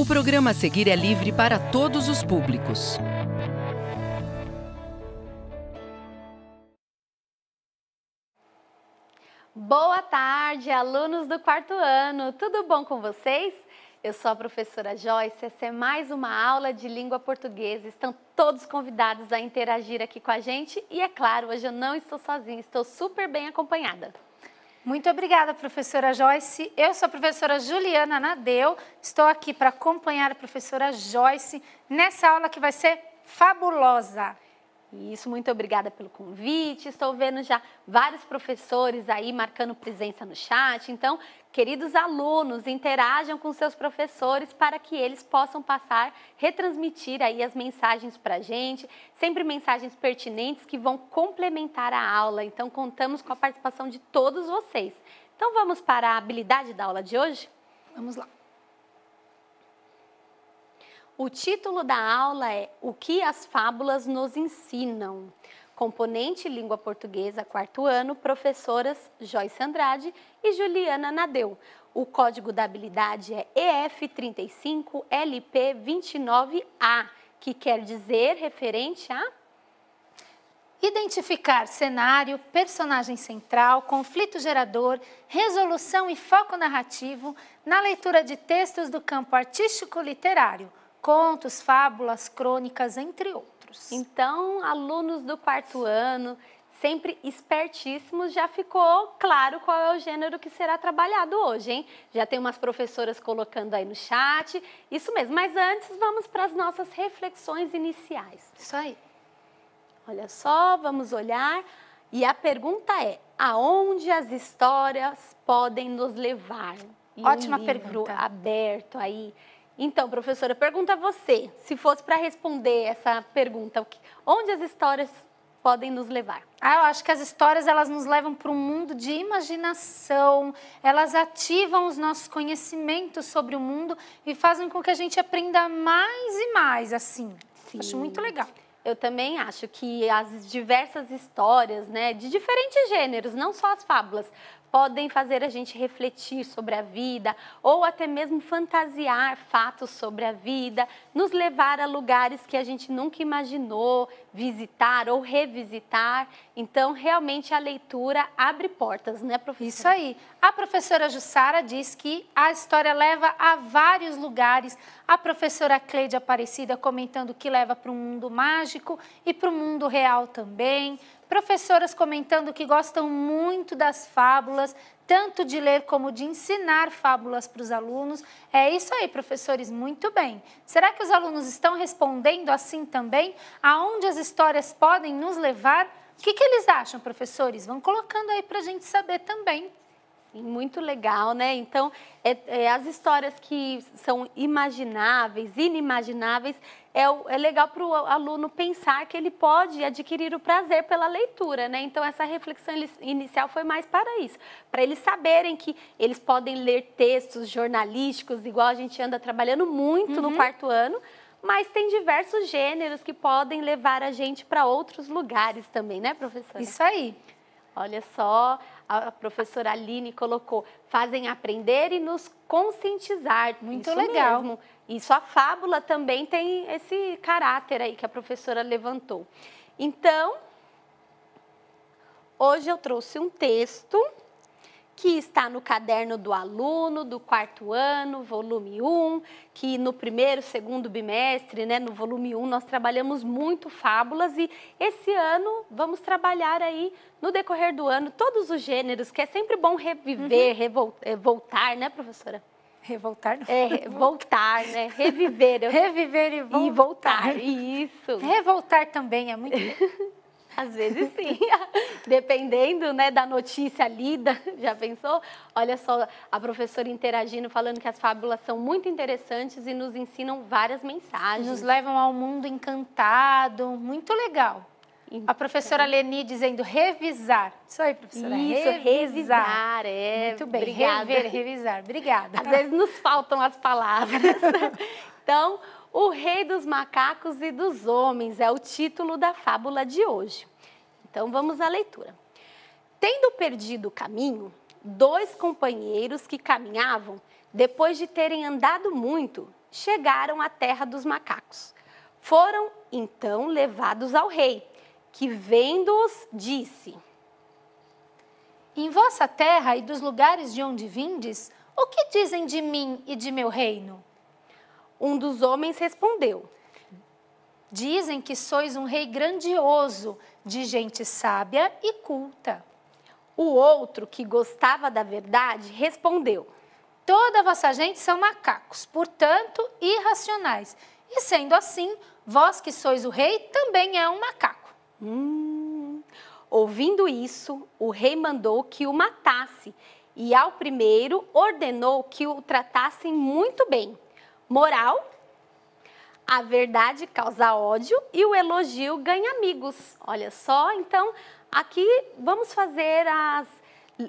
O programa a seguir é livre para todos os públicos. Boa tarde, alunos do quarto ano. Tudo bom com vocês? Eu sou a professora Joyce. Essa é mais uma aula de língua portuguesa. Estão todos convidados a interagir aqui com a gente. E é claro, hoje eu não estou sozinha, estou super bem acompanhada. Muito obrigada, professora Joyce. Eu sou a professora Juliana Nadeu. Estou aqui para acompanhar a professora Joyce nessa aula que vai ser fabulosa. Isso, muito obrigada pelo convite. Estou vendo já vários professores aí marcando presença no chat. Então, queridos alunos, interajam com seus professores para que eles possam passar, retransmitir aí as mensagens para a gente, sempre mensagens pertinentes que vão complementar a aula. Então, contamos com a participação de todos vocês. Então, vamos para a habilidade da aula de hoje? Vamos lá. O título da aula é O que as fábulas nos ensinam? Componente Língua Portuguesa, quarto ano, professoras Joyce Andrade e Juliana Nadeu. O código da habilidade é EF35LP29A, que quer dizer referente a Identificar cenário, personagem central, conflito gerador, resolução e foco narrativo na leitura de textos do campo artístico-literário, contos, fábulas, crônicas, entre outros. Então, alunos do quarto ano, sempre espertíssimos, já ficou claro qual é o gênero que será trabalhado hoje, hein? Já tem umas professoras colocando aí no chat. Isso mesmo, mas antes vamos para as nossas reflexões iniciais. Isso aí. Olha só, vamos olhar. E a pergunta é: aonde as histórias podem nos levar? E Ótima um livro pergunta. aberto aí então, professora, pergunta a você, se fosse para responder essa pergunta, onde as histórias podem nos levar? Ah, eu acho que as histórias elas nos levam para um mundo de imaginação, elas ativam os nossos conhecimentos sobre o mundo e fazem com que a gente aprenda mais e mais, assim. Sim. Acho muito legal. Eu também acho que as diversas histórias, né, de diferentes gêneros, não só as fábulas, podem fazer a gente refletir sobre a vida ou até mesmo fantasiar fatos sobre a vida, nos levar a lugares que a gente nunca imaginou visitar ou revisitar. Então, realmente a leitura abre portas, né, professora? Isso aí. A professora Jussara diz que a história leva a vários lugares. A professora Cleide Aparecida comentando que leva para um mundo mágico e para o mundo real também. Professoras comentando que gostam muito das fábulas, tanto de ler como de ensinar fábulas para os alunos. É isso aí, professores, muito bem. Será que os alunos estão respondendo assim também? Aonde as histórias podem nos levar? O que, que eles acham, professores? Vão colocando aí para a gente saber também. Muito legal, né? Então, é, é, as histórias que são imagináveis, inimagináveis, é, é legal para o aluno pensar que ele pode adquirir o prazer pela leitura, né? Então, essa reflexão inicial foi mais para isso, para eles saberem que eles podem ler textos jornalísticos, igual a gente anda trabalhando muito uhum. no quarto ano, mas tem diversos gêneros que podem levar a gente para outros lugares também, né, professora? Isso aí. Olha só, a professora Aline colocou, fazem aprender e nos conscientizar. Muito Isso legal. Mesmo. Isso a fábula também tem esse caráter aí que a professora levantou. Então, hoje eu trouxe um texto que está no caderno do aluno do quarto ano, volume 1, que no primeiro, segundo bimestre, né, no volume 1, nós trabalhamos muito fábulas e esse ano vamos trabalhar aí no decorrer do ano todos os gêneros, que é sempre bom reviver, uhum. revoltar, eh, voltar, né, professora? Revoltar não. É, voltar, né? Reviver. Eu... Reviver e, e voltar. Isso. Revoltar também é muito. Às vezes sim, dependendo né, da notícia lida, já pensou? Olha só, a professora interagindo, falando que as fábulas são muito interessantes e nos ensinam várias mensagens. Nos levam ao mundo encantado, muito legal. Então. A professora Leni dizendo revisar. Isso aí, professora. Isso, revisar. revisar é. Muito bem, Obrigada. rever, revisar. Obrigada. Às vezes nos faltam as palavras. Então, o rei dos macacos e dos homens é o título da fábula de hoje. Então, vamos à leitura. Tendo perdido o caminho, dois companheiros que caminhavam, depois de terem andado muito, chegaram à terra dos macacos. Foram então levados ao rei, que vendo-os disse: Em vossa terra e dos lugares de onde vindes, o que dizem de mim e de meu reino? Um dos homens respondeu: Dizem que sois um rei grandioso, de gente sábia e culta. O outro, que gostava da verdade, respondeu: Toda vossa gente são macacos, portanto, irracionais. E sendo assim, vós que sois o rei também é um macaco. Hum. Ouvindo isso, o rei mandou que o matasse, e ao primeiro ordenou que o tratassem muito bem moral, a verdade causa ódio e o elogio ganha amigos. Olha só, então aqui vamos fazer as,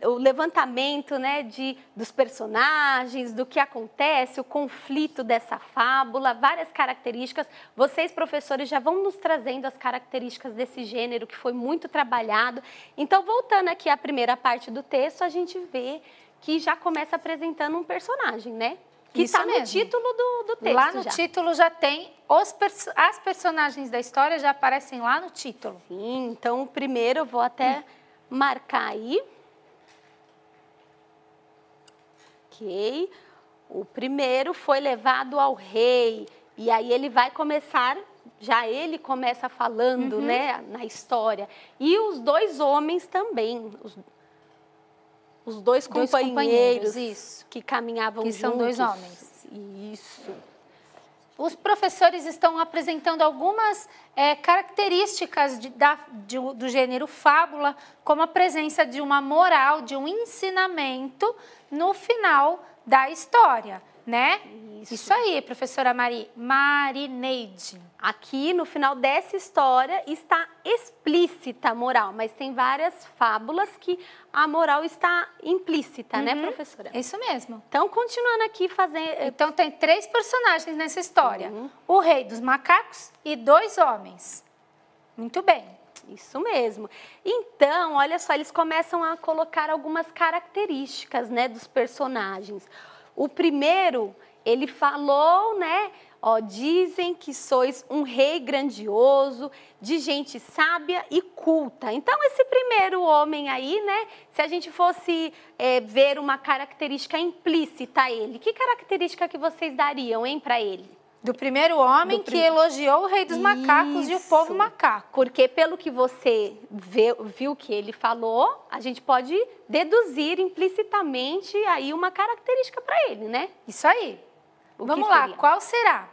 o levantamento né, de, dos personagens, do que acontece, o conflito dessa fábula, várias características. Vocês, professores, já vão nos trazendo as características desse gênero que foi muito trabalhado. Então, voltando aqui à primeira parte do texto, a gente vê que já começa apresentando um personagem, né? Que está no título do, do texto. Lá no já. título já tem. Os as personagens da história já aparecem lá no título. Sim, então primeiro eu vou até hum. marcar aí. Ok. O primeiro foi levado ao rei. E aí ele vai começar, já ele começa falando, uhum. né, na história. E os dois homens também, os, os dois, dois companheiros, isso que caminhavam que juntos. são dois homens. Isso. Os professores estão apresentando algumas é, características de, da, de, do gênero fábula, como a presença de uma moral, de um ensinamento no final da história né? Isso. Isso aí, professora Mari. Marineide. Aqui no final dessa história está explícita a moral, mas tem várias fábulas que a moral está implícita, né, uhum. né, professora? Isso mesmo. Então, continuando aqui fazendo. Então, tem três personagens nessa história: uhum. o rei dos macacos e dois homens. Muito bem. Isso mesmo. Então, olha só, eles começam a colocar algumas características, né, dos personagens. O primeiro, ele falou, né? Ó, dizem que sois um rei grandioso, de gente sábia e culta. Então, esse primeiro homem aí, né? Se a gente fosse é, ver uma característica implícita a ele, que característica que vocês dariam, hein, para ele? Do primeiro homem do prim... que elogiou o rei dos macacos Isso. e o povo macaco. Porque pelo que você vê, viu que ele falou, a gente pode deduzir implicitamente aí uma característica para ele, né? Isso aí. O Vamos lá, qual será?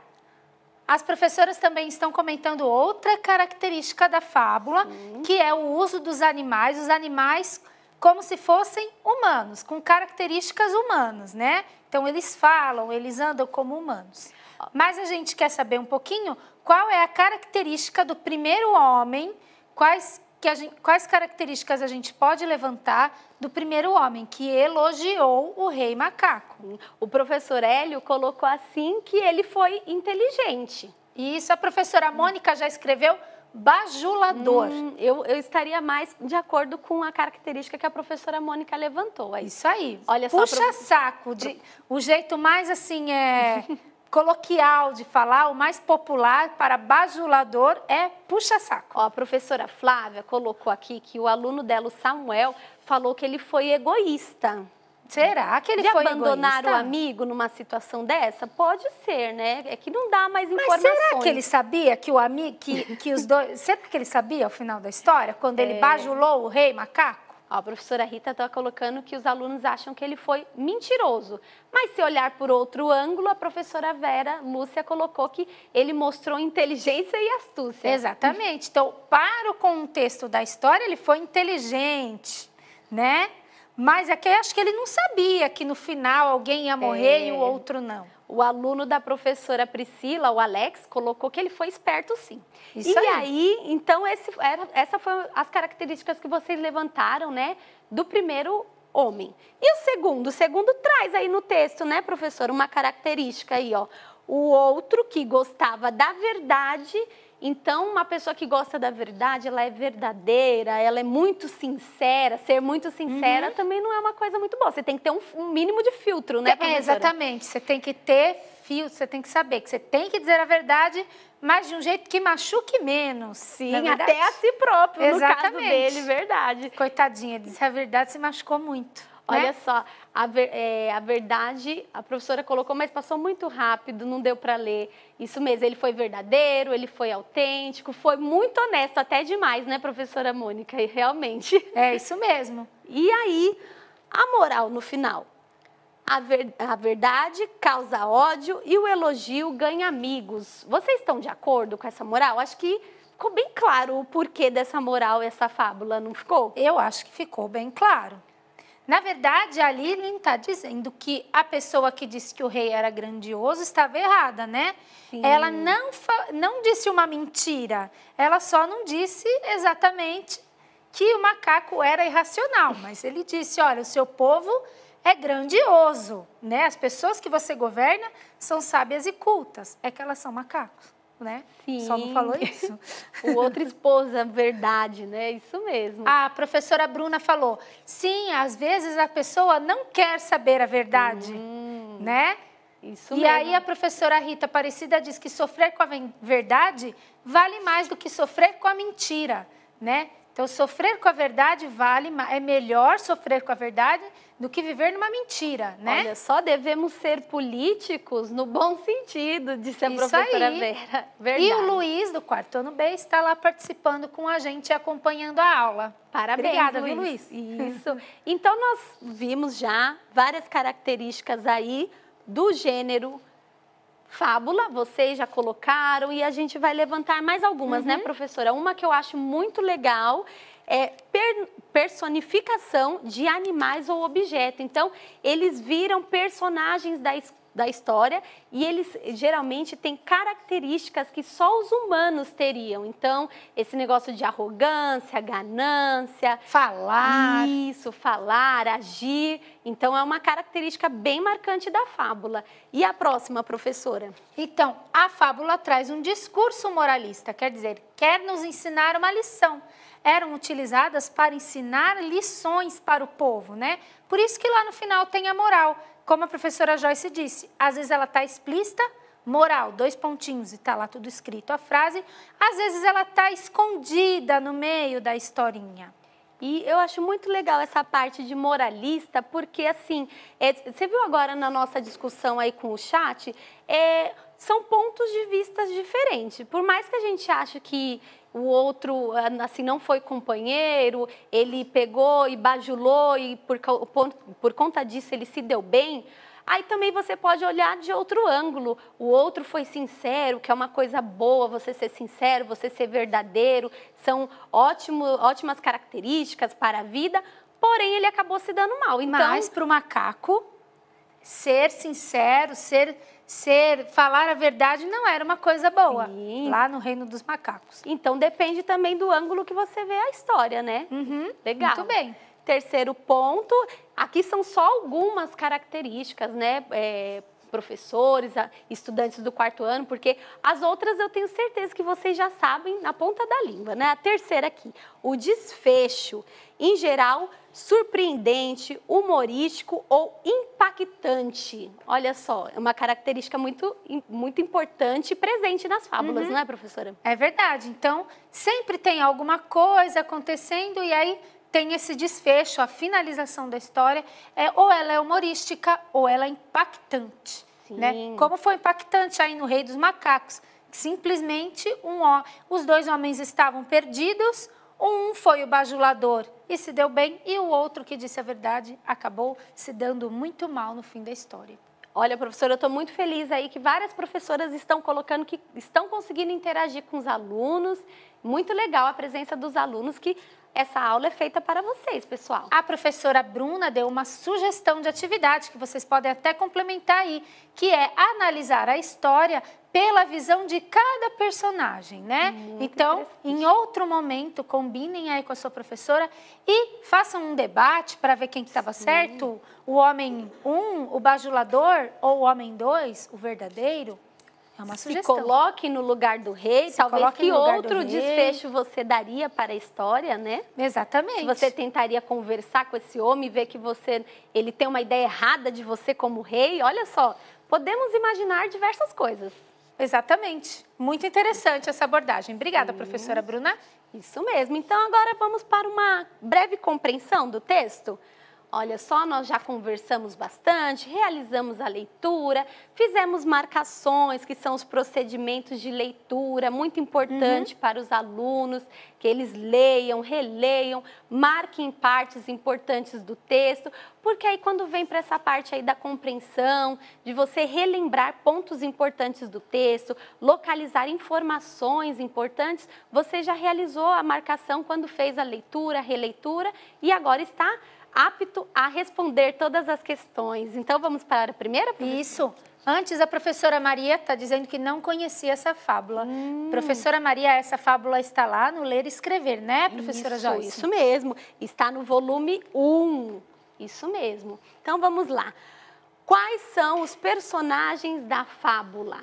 As professoras também estão comentando outra característica da fábula, hum. que é o uso dos animais. Os animais como se fossem humanos, com características humanas, né? Então eles falam, eles andam como humanos. Mas a gente quer saber um pouquinho qual é a característica do primeiro homem, quais, que gente, quais características a gente pode levantar do primeiro homem que elogiou o rei macaco. O professor Hélio colocou assim que ele foi inteligente. E isso a professora Mônica já escreveu bajulador. Hum, eu, eu, estaria mais de acordo com a característica que a professora Mônica levantou. Aí. É isso aí. Olha Puxa saco. De, o jeito mais assim é. coloquial de falar, o mais popular para bajulador é puxa-saco. Ó, a professora Flávia colocou aqui que o aluno dela, o Samuel, falou que ele foi egoísta. Será que ele de foi abandonar egoísta? o amigo numa situação dessa? Pode ser, né? É que não dá mais informações. Mas será que ele sabia que o amigo, que, que os dois, será que ele sabia ao final da história quando é... ele bajulou o rei macaco? Ó, a professora Rita está colocando que os alunos acham que ele foi mentiroso. Mas se olhar por outro ângulo, a professora Vera Lúcia colocou que ele mostrou inteligência e astúcia. Exatamente. Então, para o contexto da história, ele foi inteligente, né? Mas é que acho que ele não sabia que no final alguém ia morrer é. e o é. outro não. O aluno da professora Priscila, o Alex, colocou que ele foi esperto sim. Isso e aí, aí então, esse, era, essa foram as características que vocês levantaram, né? Do primeiro homem. E o segundo? O segundo traz aí no texto, né, professor, uma característica aí, ó. O outro que gostava da verdade então, uma pessoa que gosta da verdade, ela é verdadeira, ela é muito sincera. Ser muito sincera uhum. também não é uma coisa muito boa. Você tem que ter um, um mínimo de filtro, né? É, exatamente. Você tem que ter filtro, você tem que saber que você tem que dizer a verdade, mas de um jeito que machuque menos. Sim, até a si próprio, exatamente. no caso dele, verdade. Coitadinha, disse a verdade, se machucou muito. Olha né? só, a, ver, é, a verdade, a professora colocou, mas passou muito rápido, não deu para ler. Isso mesmo, ele foi verdadeiro, ele foi autêntico, foi muito honesto, até demais, né, professora Mônica? E realmente. É isso mesmo. E aí, a moral no final. A, ver, a, verdade causa ódio e o elogio ganha amigos. Vocês estão de acordo com essa moral? Acho que ficou bem claro o porquê dessa moral, essa fábula, não ficou? Eu acho que ficou bem claro. Na verdade, a ele está dizendo que a pessoa que disse que o rei era grandioso estava errada, né? Sim. Ela não, não disse uma mentira, ela só não disse exatamente que o macaco era irracional, mas ele disse: olha, o seu povo é grandioso, né? As pessoas que você governa são sábias e cultas, é que elas são macacos né? Sim. Só não falou isso. o outro esposa, verdade, né? Isso mesmo. A professora Bruna falou: sim, às vezes a pessoa não quer saber a verdade, hum, né? Isso e mesmo. aí a professora Rita Aparecida diz que sofrer com a verdade vale mais do que sofrer com a mentira, né? Então sofrer com a verdade vale é melhor sofrer com a verdade do que viver numa mentira, né? Olha, só devemos ser políticos no bom sentido, disse a Isso professora aí. Vera. Verdade. E o Luiz, do quarto ano B, está lá participando com a gente e acompanhando a aula. Parabéns, Obrigada, Luiz. Viu, Luiz? Isso. então, nós vimos já várias características aí do gênero fábula, vocês já colocaram, e a gente vai levantar mais algumas, né, uhum. né, professora? Uma que eu acho muito legal é, per, personificação de animais ou objeto. Então, eles viram personagens da da história e eles geralmente têm características que só os humanos teriam. Então, esse negócio de arrogância, ganância, falar, isso, falar, agir. Então, é uma característica bem marcante da fábula. E a próxima, professora? Então, a fábula traz um discurso moralista, quer dizer, quer nos ensinar uma lição eram utilizadas para ensinar lições para o povo, né? Por isso que lá no final tem a moral, como a professora Joyce disse, às vezes ela está explícita, moral, dois pontinhos, e está lá tudo escrito a frase, às vezes ela está escondida no meio da historinha. E eu acho muito legal essa parte de moralista, porque assim, é, você viu agora na nossa discussão aí com o chat, é, são pontos de vista diferentes. Por mais que a gente ache que o outro ah, assim não foi companheiro, ele pegou e bajulou e por, por conta disso ele se deu bem. Aí também você pode olhar de outro ângulo. O outro foi sincero, que é uma coisa boa você ser sincero, você ser verdadeiro, são ótimo, ótimas características para a vida, porém ele acabou se dando mal. Então, Mas para o macaco, ser sincero, ser ser falar a verdade não era uma coisa boa Sim. lá no reino dos macacos. Então depende também do ângulo que você vê a história, né? Uhum, Legal. Muito bem. Terceiro ponto, aqui são só algumas características, né? É, professores, estudantes do quarto ano, porque as outras eu tenho certeza que vocês já sabem na ponta da língua, né? A terceira aqui, o desfecho, em geral, surpreendente, humorístico ou impactante. Olha só, é uma característica muito, muito importante e presente nas fábulas, uhum. não é, professora? É verdade. Então, sempre tem alguma coisa acontecendo e aí tem esse desfecho, a finalização da história, é, ou ela é humorística ou ela é impactante. Sim. Né? Como foi impactante aí no Rei dos Macacos. Simplesmente um ó, os dois homens estavam perdidos, um foi o bajulador e se deu bem, e o outro que disse a verdade acabou se dando muito mal no fim da história. Olha, professora, eu estou muito feliz aí que várias professoras estão colocando que estão conseguindo interagir com os alunos. Muito legal a presença dos alunos que essa aula é feita para vocês, pessoal. A professora Bruna deu uma sugestão de atividade que vocês podem até complementar aí, que é analisar a história pela visão de cada personagem, né? Hum, muito então, em outro momento, combinem aí com a sua professora e façam um debate para ver quem que estava certo, o homem um, o bajulador ou o homem dois, o verdadeiro. É uma se coloque no lugar do rei, se talvez que outro desfecho você daria para a história, né? Exatamente. Se você tentaria conversar com esse homem, ver que você ele tem uma ideia errada de você como rei, olha só, podemos imaginar diversas coisas. Exatamente. Muito interessante essa abordagem. Obrigada, Sim. professora Bruna. Isso mesmo. Então agora vamos para uma breve compreensão do texto. Olha só, nós já conversamos bastante, realizamos a leitura, fizemos marcações, que são os procedimentos de leitura, muito importante uhum. para os alunos, que eles leiam, releiam, marquem partes importantes do texto, porque aí quando vem para essa parte aí da compreensão, de você relembrar pontos importantes do texto, localizar informações importantes, você já realizou a marcação quando fez a leitura, a releitura e agora está apto a responder todas as questões. Então, vamos para a primeira? Professora? Isso. Antes, a professora Maria está dizendo que não conhecia essa fábula. Hum. Professora Maria, essa fábula está lá no Ler e Escrever, né, professora isso, Joyce? Isso mesmo. Está no volume 1. Isso mesmo. Então, vamos lá. Quais são os personagens da fábula?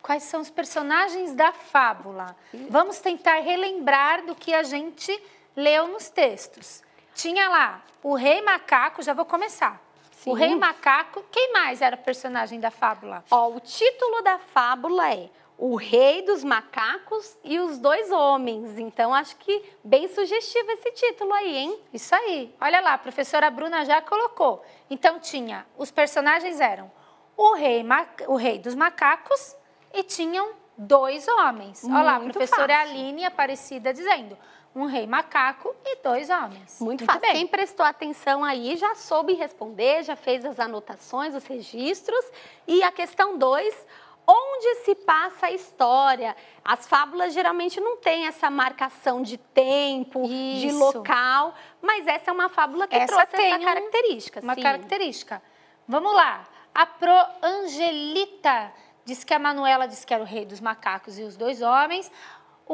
Quais são os personagens da fábula? Vamos tentar relembrar do que a gente leu nos textos. Tinha lá o Rei Macaco, já vou começar. Sim. O Rei Macaco, quem mais era personagem da fábula? Ó, o título da fábula é o rei dos macacos e os dois homens. Então, acho que bem sugestivo esse título aí, hein? Isso aí. Olha lá, a professora Bruna já colocou. Então, tinha, os personagens eram o rei, o rei dos macacos e tinham dois homens. Olha lá, a professora fácil. Aline Aparecida dizendo, um rei macaco e dois homens. Muito, Muito fácil. Bem. Quem prestou atenção aí já soube responder, já fez as anotações, os registros. E a questão 2, onde se passa a história? As fábulas geralmente não têm essa marcação de tempo, Isso. de local, mas essa é uma fábula que essa trouxe tem essa característica. uma sim. característica. Vamos lá. A Pro Angelita diz que a Manuela disse que era o rei dos macacos e os dois homens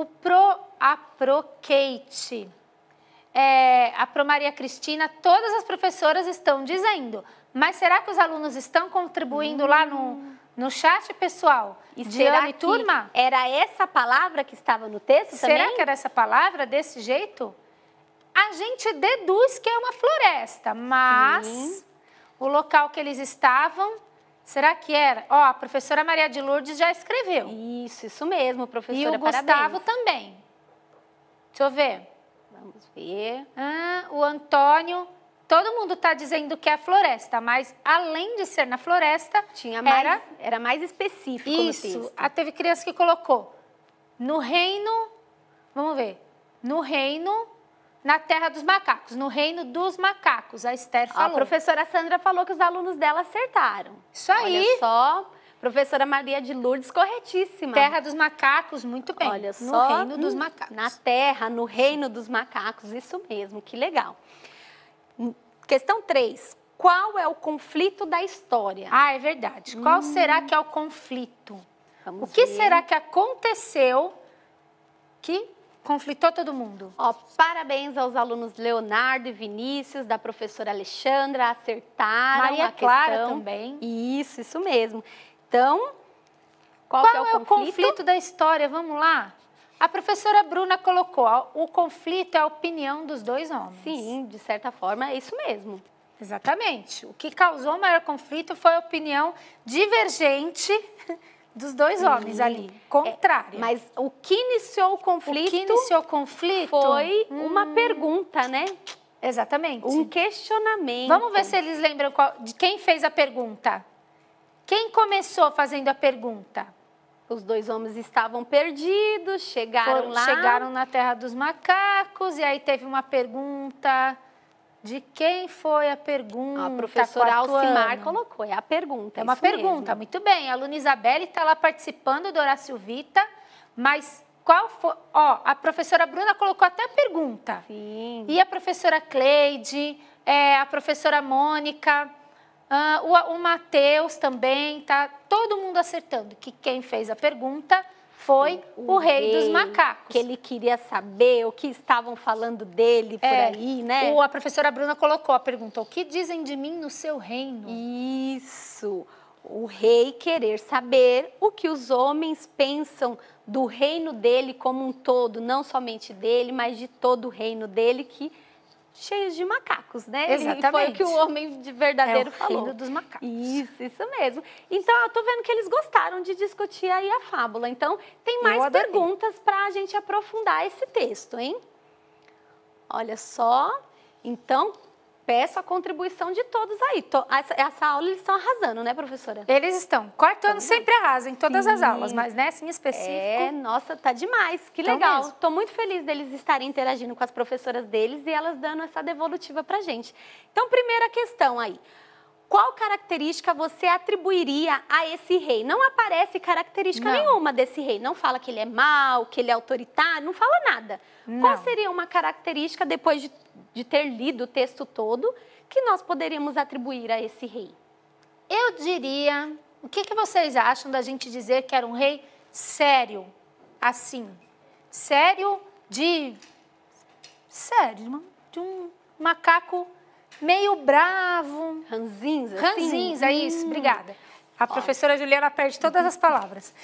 o pro, a pro Kate, é, a pro Maria Cristina, todas as professoras estão dizendo. Mas será que os alunos estão contribuindo hum. lá no, no chat, pessoal? E Diana e turma? Era essa palavra que estava no texto será também? Será que era essa palavra desse jeito? A gente deduz que é uma floresta, mas Sim. o local que eles estavam Será que era? Ó, a professora Maria de Lourdes já escreveu. Isso, isso mesmo, professora. E o parabéns. Gustavo também. Deixa eu ver. Vamos ver. Ah, o Antônio. Todo mundo está dizendo que é floresta, mas além de ser na floresta, tinha mais, era, era mais específico. Isso. Ah, teve criança que colocou no reino. Vamos ver. No reino na terra dos macacos, no reino dos macacos, a Esther falou. A professora Sandra falou que os alunos dela acertaram. Isso aí. Olha só, professora Maria de Lourdes, corretíssima. Terra dos macacos, muito bem. Olha só. No reino dos hum, macacos. Na terra, no reino dos macacos, isso mesmo, que legal. Questão 3. Qual é o conflito da história? Ah, é verdade. Qual hum. será que é o conflito? Vamos o que ver. será que aconteceu que conflitou todo mundo. Ó, parabéns aos alunos Leonardo e Vinícius, da professora Alexandra, acertaram Maria a Clara também. Isso, isso mesmo. Então, qual, é qual é, o, conflito? conflito da história? Vamos lá? A professora Bruna colocou, ó, o conflito é a opinião dos dois homens. Sim, de certa forma é isso mesmo. Exatamente. O que causou o maior conflito foi a opinião divergente dos dois homens hum, ali, é, contrário. É, mas o que iniciou o conflito? O que iniciou o conflito foi hum. uma pergunta, né? Exatamente. Um questionamento. Vamos ver se eles lembram qual, de quem fez a pergunta. Quem começou fazendo a pergunta? Os dois homens estavam perdidos, chegaram Foram lá. Chegaram na terra dos macacos e aí teve uma pergunta de quem foi a pergunta? A professora Alcimar colocou, é a pergunta. É, é uma pergunta, mesmo. muito bem. A aluna Isabelle está lá participando do Horácio Vita, mas qual foi... Ó, a professora Bruna colocou até a pergunta. Sim. E a professora Cleide, é, a professora Mônica... Uh, o, o Matheus também, tá? Todo mundo acertando que quem fez a pergunta foi o, o rei, rei, dos macacos. Que ele queria saber o que estavam falando dele por é, aí, né? O, a professora Bruna colocou, a pergunta: o que dizem de mim no seu reino? Isso. O rei querer saber o que os homens pensam do reino dele como um todo, não somente dele, mas de todo o reino dele que cheios de macacos, né? Exatamente. E foi o que o homem de verdadeiro é o falou. Reino dos macacos. Isso, isso mesmo. Então, eu tô vendo que eles gostaram de discutir aí a fábula. Então, tem mais perguntas para a gente aprofundar esse texto, hein? Olha só. Então, peço a contribuição de todos aí. Essa aula eles estão arrasando, né, professora? Eles estão. Quarto ano sempre arrasa em todas Sim. as aulas, mas nessa em específico. É, nossa, tá demais. Que então legal. Estou muito feliz deles estarem interagindo com as professoras deles e elas dando essa devolutiva pra gente. Então, primeira questão aí qual característica você atribuiria a esse rei? Não aparece característica não. nenhuma desse rei. Não fala que ele é mau, que ele é autoritário, não fala nada. Não. Qual seria uma característica, depois de, de ter lido o texto todo, que nós poderíamos atribuir a esse rei? Eu diria. O que, que vocês acham da gente dizer que era um rei sério? Assim. Sério de. Sério, de um macaco meio bravo. Ranzinza. Assim? Ranzinza, é isso. Hum. Obrigada. A professora Juliana perde todas as palavras.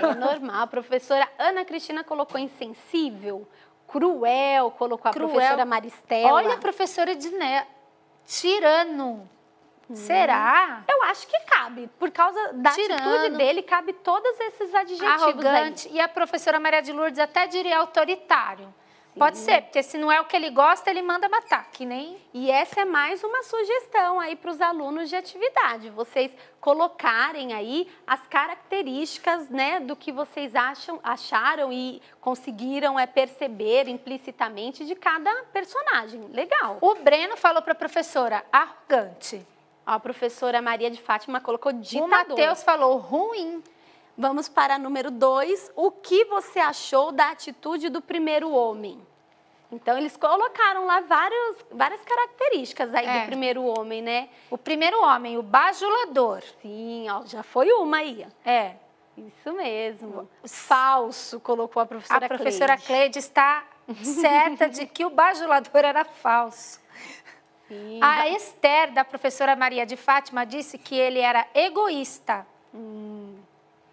É normal. A professora Ana Cristina colocou insensível, cruel, colocou cruel. a professora Maristela. Olha a professora Edné, tirano. Hum. Será? Eu acho que cabe. Por causa da atitude dele, cabe todos esses adjetivos. Arrogante. Aí. E a professora Maria de Lourdes até diria autoritário. Pode né? ser, porque se não é o que ele gosta, ele manda matar, que nem. E essa é mais uma sugestão aí para os alunos de atividade, vocês colocarem aí as características, né, do que vocês acham, acharam e conseguiram é perceber implicitamente de cada personagem. Legal. O Breno falou para a professora arrogante. Ó, a professora Maria de Fátima colocou ditador. O Matheus falou ruim. Vamos para número dois. O que você achou da atitude do primeiro homem? Então, eles colocaram lá vários, várias características aí é. do primeiro homem, né? O primeiro homem, o bajulador. Sim, ó, já foi uma aí. É. Isso mesmo. Falso, colocou a professora A professora Cleide, Cleide está certa de que o bajulador era falso. Sim. A Esther, da professora Maria de Fátima, disse que ele era egoísta. Hum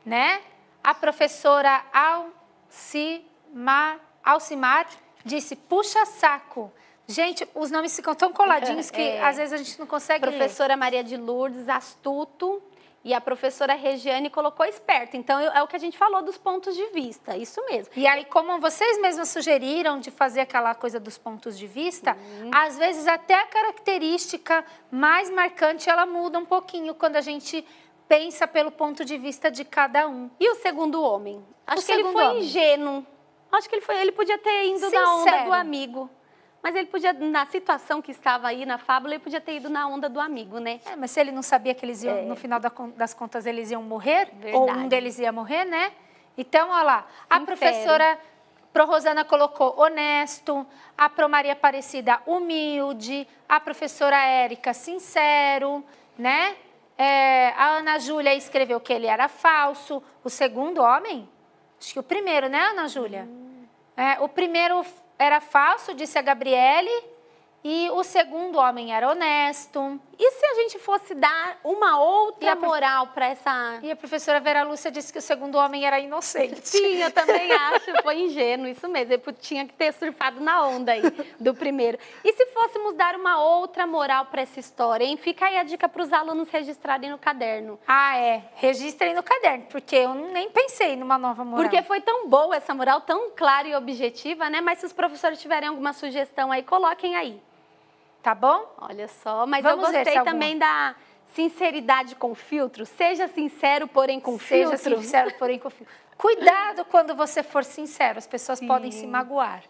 né? A professora Alcimar, Alcimar disse: puxa saco. Gente, os nomes ficam tão coladinhos que é. às vezes a gente não consegue. Professora ler. Maria de Lourdes, astuto. E a professora Regiane colocou esperto. Então, é o que a gente falou dos pontos de vista, isso mesmo. E aí, como vocês mesmas sugeriram de fazer aquela coisa dos pontos de vista, uhum. às vezes até a característica mais marcante, ela muda um pouquinho quando a gente pensa pelo ponto de vista de cada um. E o segundo homem? Acho o que ele foi homem. ingênuo. Acho que ele foi, ele podia ter ido Sincero. na onda do amigo. Mas ele podia, na situação que estava aí na fábula, ele podia ter ido na onda do amigo, né? É, mas se ele não sabia que eles iam, é. no final das contas, eles iam morrer, Verdade. ou um deles ia morrer, né? Então, olha lá, a professora Pro Rosana colocou honesto, a Pro Maria Aparecida humilde, a professora Érica sincero, né? É, a Ana Júlia escreveu que ele era falso. O segundo homem? Acho que o primeiro, né, Ana Júlia? Hum. É, o primeiro era falso, disse a Gabriele. E o segundo homem era honesto. E se a gente fosse dar uma outra moral para essa. E a professora Vera Lúcia disse que o segundo homem era inocente. Sim, eu também acho. Foi ingênuo, isso mesmo. Eu tinha que ter surfado na onda aí do primeiro. E se fôssemos dar uma outra moral para essa história, hein? Fica aí a dica para os alunos registrarem no caderno. Ah, é. Registrem no caderno, porque eu nem pensei numa nova moral. Porque foi tão boa essa moral, tão clara e objetiva, né? Mas se os professores tiverem alguma sugestão aí, coloquem aí. Tá bom? Olha só, mas Vamos eu gostei também alguma... da sinceridade com filtro. Seja sincero, porém com Seja filtro. Seja sincero, porém com filtro. Cuidado quando você for sincero, as pessoas Sim. podem se magoar.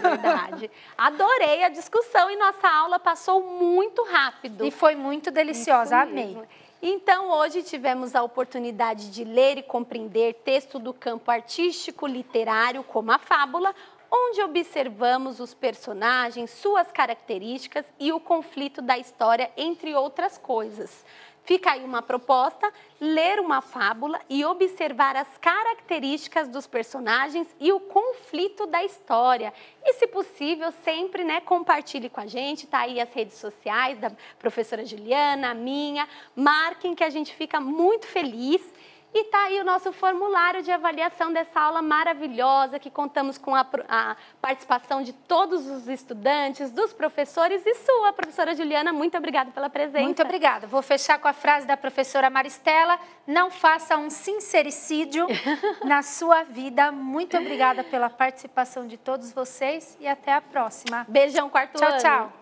Verdade. Adorei a discussão e nossa aula passou muito rápido. E foi muito deliciosa, amei. Então, hoje tivemos a oportunidade de ler e compreender texto do campo artístico, literário, como a fábula, onde observamos os personagens, suas características e o conflito da história, entre outras coisas. Fica aí uma proposta: ler uma fábula e observar as características dos personagens e o conflito da história. E, se possível, sempre né, compartilhe com a gente, Está aí as redes sociais da professora Juliana, a minha. Marquem que a gente fica muito feliz e tá aí o nosso formulário de avaliação dessa aula maravilhosa, que contamos com a, a, participação de todos os estudantes, dos professores e sua, professora Juliana. Muito obrigada pela presença. Muito obrigada. Vou fechar com a frase da professora Maristela: não faça um sincericídio na sua vida. Muito obrigada pela participação de todos vocês e até a próxima. Beijão, quarto tchau, ano. Tchau, tchau.